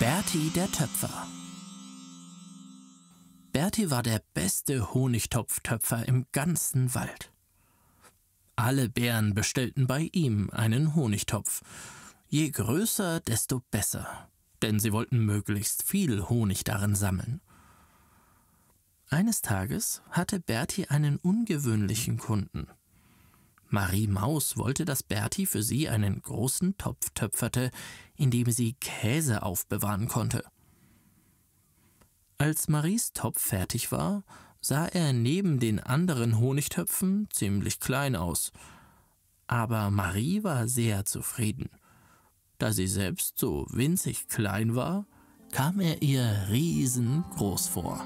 Berti der Töpfer. Berti war der beste Honigtopftöpfer im ganzen Wald. Alle Bären bestellten bei ihm einen Honigtopf. Je größer, desto besser, denn sie wollten möglichst viel Honig darin sammeln. Eines Tages hatte Berti einen ungewöhnlichen Kunden. Marie Maus wollte, dass Berti für sie einen großen Topf töpferte, in dem sie Käse aufbewahren konnte. Als Maries Topf fertig war, sah er neben den anderen Honigtöpfen ziemlich klein aus. Aber Marie war sehr zufrieden. Da sie selbst so winzig klein war, kam er ihr riesengroß vor.